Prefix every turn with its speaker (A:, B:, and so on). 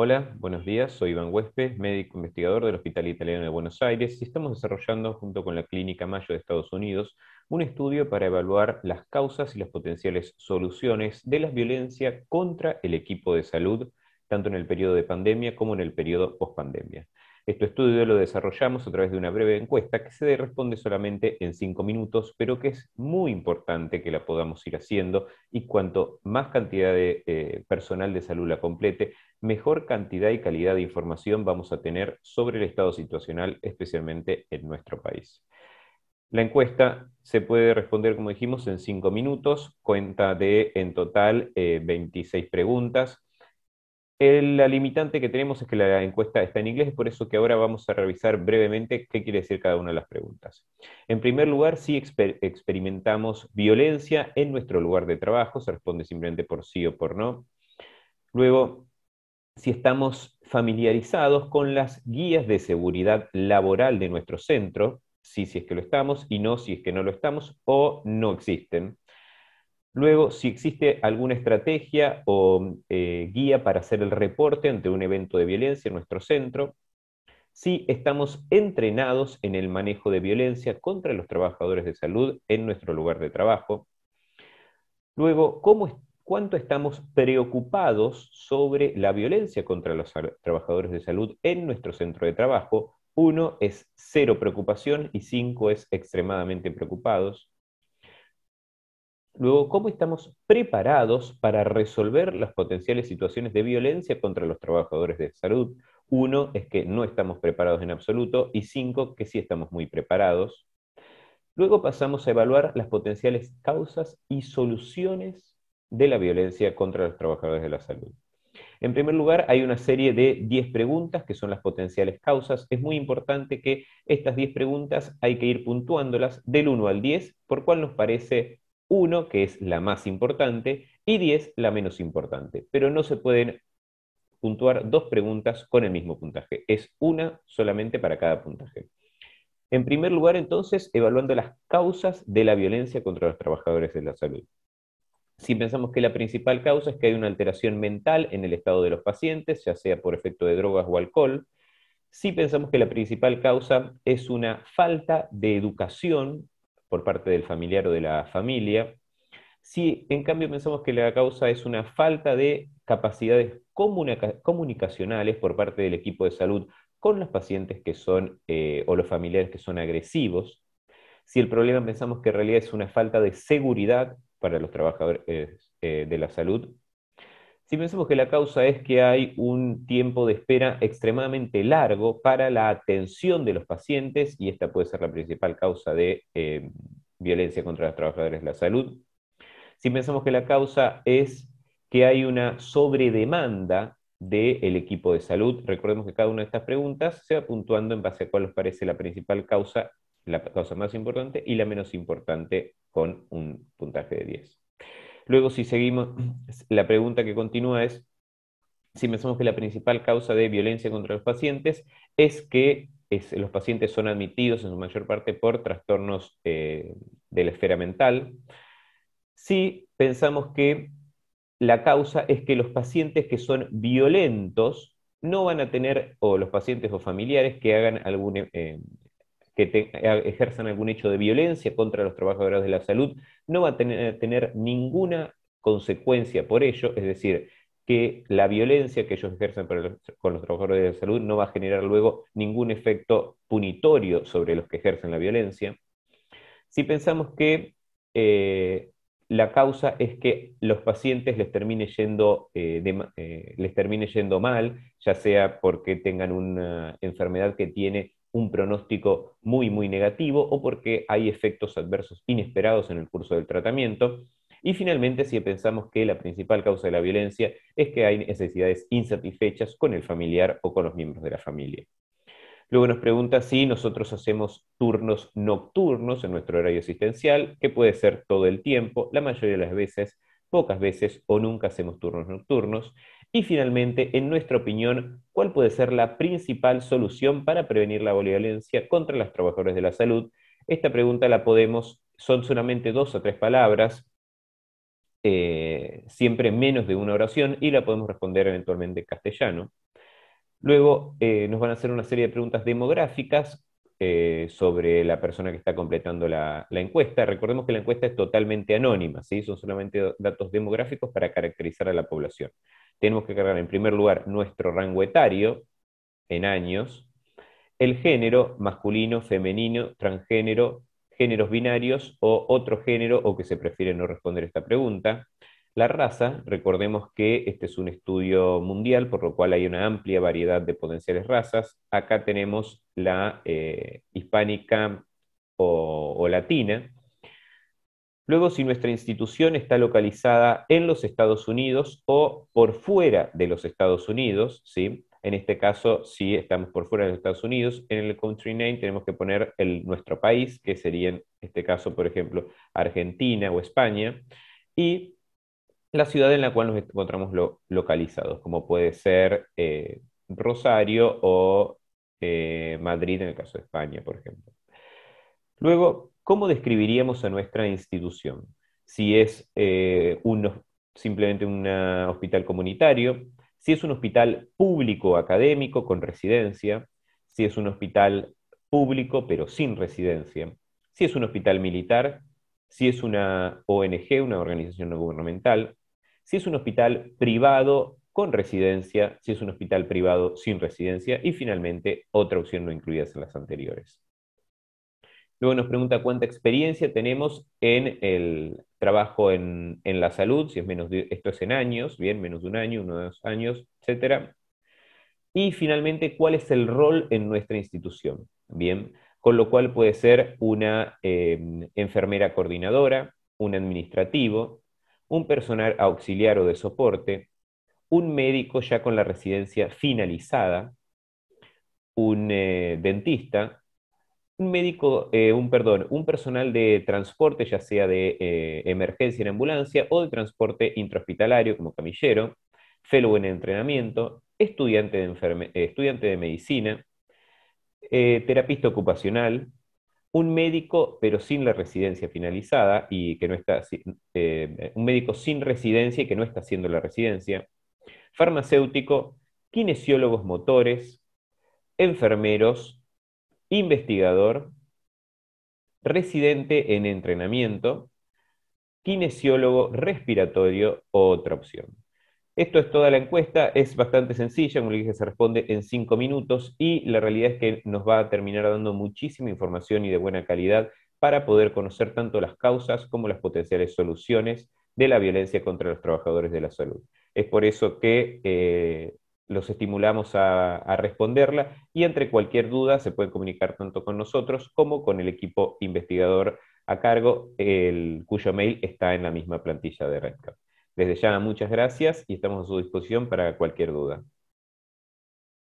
A: Hola, buenos días. Soy Iván Huespe, médico investigador del Hospital Italiano de Buenos Aires y estamos desarrollando junto con la Clínica Mayo de Estados Unidos un estudio para evaluar las causas y las potenciales soluciones de la violencia contra el equipo de salud, tanto en el periodo de pandemia como en el periodo post-pandemia. Este estudio lo desarrollamos a través de una breve encuesta que se responde solamente en cinco minutos, pero que es muy importante que la podamos ir haciendo y cuanto más cantidad de eh, personal de salud la complete, mejor cantidad y calidad de información vamos a tener sobre el estado situacional, especialmente en nuestro país. La encuesta se puede responder, como dijimos, en cinco minutos, cuenta de en total 26 eh, preguntas la limitante que tenemos es que la encuesta está en inglés, por eso que ahora vamos a revisar brevemente qué quiere decir cada una de las preguntas. En primer lugar, si experimentamos violencia en nuestro lugar de trabajo, se responde simplemente por sí o por no. Luego, si estamos familiarizados con las guías de seguridad laboral de nuestro centro, sí si es que lo estamos y no si es que no lo estamos o no existen. Luego, si existe alguna estrategia o eh, guía para hacer el reporte ante un evento de violencia en nuestro centro. Si estamos entrenados en el manejo de violencia contra los trabajadores de salud en nuestro lugar de trabajo. Luego, cuánto estamos preocupados sobre la violencia contra los trabajadores de salud en nuestro centro de trabajo. Uno es cero preocupación y cinco es extremadamente preocupados. Luego, ¿cómo estamos preparados para resolver las potenciales situaciones de violencia contra los trabajadores de salud? Uno es que no estamos preparados en absoluto y cinco, que sí estamos muy preparados. Luego pasamos a evaluar las potenciales causas y soluciones de la violencia contra los trabajadores de la salud. En primer lugar, hay una serie de 10 preguntas que son las potenciales causas. Es muy importante que estas 10 preguntas hay que ir puntuándolas del 1 al 10, por cuál nos parece 1, que es la más importante, y 10, la menos importante. Pero no se pueden puntuar dos preguntas con el mismo puntaje. Es una solamente para cada puntaje. En primer lugar, entonces, evaluando las causas de la violencia contra los trabajadores de la salud. Si pensamos que la principal causa es que hay una alteración mental en el estado de los pacientes, ya sea por efecto de drogas o alcohol, si pensamos que la principal causa es una falta de educación por parte del familiar o de la familia. Si en cambio pensamos que la causa es una falta de capacidades comunicacionales por parte del equipo de salud con los pacientes que son eh, o los familiares que son agresivos, si el problema pensamos que en realidad es una falta de seguridad para los trabajadores eh, de la salud si pensamos que la causa es que hay un tiempo de espera extremadamente largo para la atención de los pacientes, y esta puede ser la principal causa de em, violencia contra los trabajadores de la salud. Si pensamos que la causa es que hay una sobredemanda del equipo de salud, recordemos que cada una de estas preguntas se va puntuando en base a cuál os parece la principal causa, la causa más importante y la menos importante con un puntaje de 10. Luego, si seguimos, la pregunta que continúa es, si pensamos que la principal causa de violencia contra los pacientes es que los pacientes son admitidos en su mayor parte por trastornos eh, de la esfera mental, si pensamos que la causa es que los pacientes que son violentos no van a tener, o los pacientes o familiares que hagan algún eh, que eh, ejerzan algún hecho de violencia contra los trabajadores de la salud, no va a tener, ninguna consecuencia por ello, es decir, que la violencia que ellos ejercen con los trabajadores de la salud no va a generar luego ningún efecto punitorio sobre los que ejercen la violencia. Si pensamos que eh, la causa es que los pacientes les termine yendo, eh, les termine yendo mal, ya sea porque tengan una enfermedad que tiene un pronóstico muy, muy negativo o porque hay efectos adversos inesperados en el curso del tratamiento. Y finalmente, si pensamos que la principal causa de la violencia es que hay necesidades insatisfechas con el familiar o con los miembros de la familia. Luego nos pregunta si nosotros hacemos turnos nocturnos en nuestro horario asistencial, que puede ser todo el tiempo, la mayoría de las veces pocas veces o nunca hacemos turnos nocturnos. Y finalmente, en nuestra opinión, ¿cuál puede ser la principal solución para prevenir la violencia contra los trabajadores de la salud? Esta pregunta la podemos, son solamente dos o tres palabras, eh, siempre menos de una oración, y la podemos responder eventualmente en castellano. Luego eh, nos van a hacer una serie de preguntas demográficas eh, sobre la persona que está completando la, encuesta. Recordemos que la encuesta es totalmente anónima, ¿sí? son solamente datos demográficos para caracterizar a la población. Tenemos que cargar en primer lugar nuestro rango etario en años, el género masculino, femenino, transgénero, géneros binarios o otro género o que se prefiere no responder esta pregunta, la raza, recordemos que este es un estudio mundial, por lo cual hay una amplia variedad de potenciales razas. Acá tenemos la eh, hispánica o, latina. Luego, si nuestra institución está localizada en los Estados Unidos o por fuera de los Estados Unidos, ¿sí? En este caso, si estamos por fuera de los Estados Unidos, en el country name tenemos que poner el, nuestro país, que sería en este caso, por ejemplo, Argentina o España. Y la ciudad en la cual nos encontramos localizados, como puede ser eh, Rosario o eh, Madrid en el caso de España, por ejemplo. Luego, ¿cómo describiríamos a nuestra institución? Si es eh, simplemente un hospital comunitario, si es un hospital público académico con residencia, si es un hospital público pero sin residencia, si es un hospital militar, si es una ONG, una organización no gubernamental, si es un hospital privado con residencia, si es un hospital privado sin residencia, y finalmente otra opción no incluidas en las anteriores. Luego nos pregunta cuánta experiencia tenemos en el trabajo en, la salud, si es menos de, esto es en años, bien, menos de un año, uno de dos años, etc. Y finalmente, cuál es el rol en nuestra institución, bien, con lo cual puede ser una eh, enfermera coordinadora, un administrativo, un personal auxiliar o de soporte, un médico ya con la residencia finalizada, un eh, dentista, un médico, eh, un perdón, un personal de transporte, ya sea de eh, emergencia en ambulancia o de transporte intrahospitalario como camillero, fellow en entrenamiento, estudiante de, estudiante de medicina, terapista ocupacional, un médico pero sin la residencia finalizada y que no está, eh, un médico sin residencia y que no está haciendo la residencia, farmacéutico, kinesiólogos motores, enfermeros, investigador, residente en entrenamiento, kinesiólogo respiratorio otra opción. Esto es toda la encuesta, es bastante sencilla, como dije, se responde en cinco minutos y la realidad es que nos va a terminar dando muchísima información y de buena calidad para poder conocer tanto las causas como las potenciales soluciones de la violencia contra los trabajadores de la salud. Es por eso que eh, los estimulamos a, responderla y entre cualquier duda se pueden comunicar tanto con nosotros como con el equipo investigador a cargo, el, cuyo mail está en la misma plantilla de RedCap. Desde ya, muchas gracias y estamos a su disposición para cualquier duda.